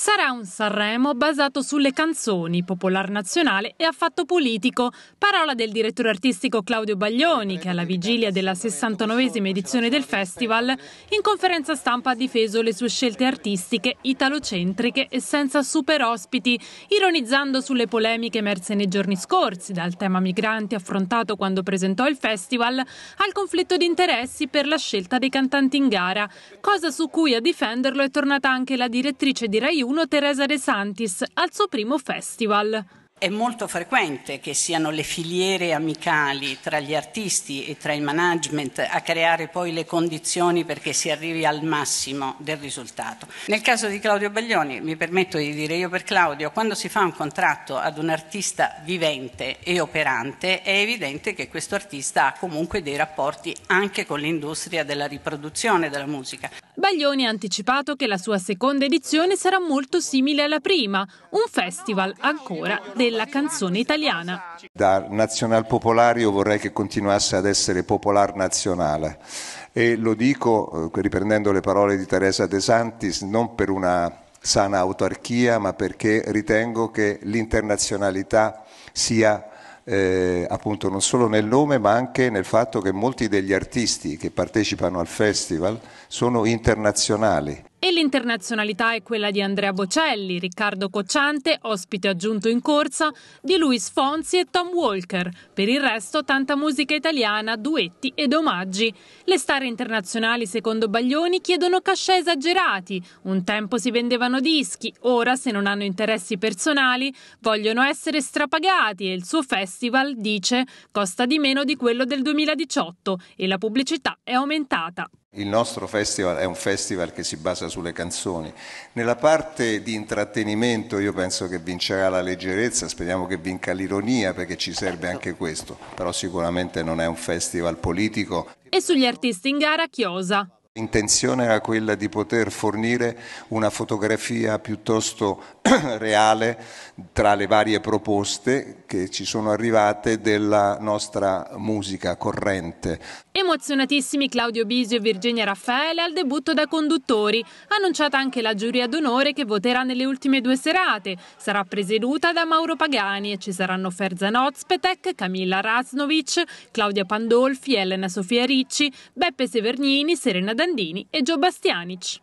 Sarà un Sanremo basato sulle canzoni, popolar nazionale e affatto politico. Parola del direttore artistico Claudio Baglioni, che alla vigilia della 69esima edizione del festival, in conferenza stampa ha difeso le sue scelte artistiche italocentriche e senza super ospiti, ironizzando sulle polemiche emerse nei giorni scorsi, dal tema migranti affrontato quando presentò il festival al conflitto di interessi per la scelta dei cantanti in gara, cosa su cui a difenderlo è tornata anche la direttrice di Rai 2021 Teresa De Santis al suo primo festival. È molto frequente che siano le filiere amicali tra gli artisti e tra il management a creare poi le condizioni perché si arrivi al massimo del risultato. Nel caso di Claudio Baglioni, mi permetto di dire io per Claudio, quando si fa un contratto ad un artista vivente e operante è evidente che questo artista ha comunque dei rapporti anche con l'industria della riproduzione della musica. Baglioni ha anticipato che la sua seconda edizione sarà molto simile alla prima, un festival ancora della canzone italiana. Da nazional popolare io vorrei che continuasse ad essere popolar nazionale e lo dico eh, riprendendo le parole di Teresa De Santis non per una sana autarchia ma perché ritengo che l'internazionalità sia eh, appunto non solo nel nome ma anche nel fatto che molti degli artisti che partecipano al festival sono internazionali e l'internazionalità è quella di Andrea Bocelli, Riccardo Cocciante, ospite aggiunto in corsa, di Luis Fonsi e Tom Walker. Per il resto tanta musica italiana, duetti ed omaggi. Le star internazionali, secondo Baglioni, chiedono cachet esagerati. Un tempo si vendevano dischi, ora, se non hanno interessi personali, vogliono essere strapagati e il suo festival, dice, costa di meno di quello del 2018 e la pubblicità è aumentata. Il nostro festival è un festival che si basa sulle canzoni. Nella parte di intrattenimento io penso che vincerà la leggerezza, speriamo che vinca l'ironia perché ci serve anche questo, però sicuramente non è un festival politico. E sugli artisti in gara Chiosa, L'intenzione era quella di poter fornire una fotografia piuttosto reale tra le varie proposte che ci sono arrivate della nostra musica corrente. Emozionatissimi Claudio Bisio e Virginia Raffaele al debutto da conduttori, annunciata anche la giuria d'onore che voterà nelle ultime due serate. Sarà presieduta da Mauro Pagani e ci saranno Ferza Ozpetek, Camilla Raznovic, Claudia Pandolfi, Elena Sofia Ricci, Beppe Severnini, Serena Danese Landini e Gio Bastianic.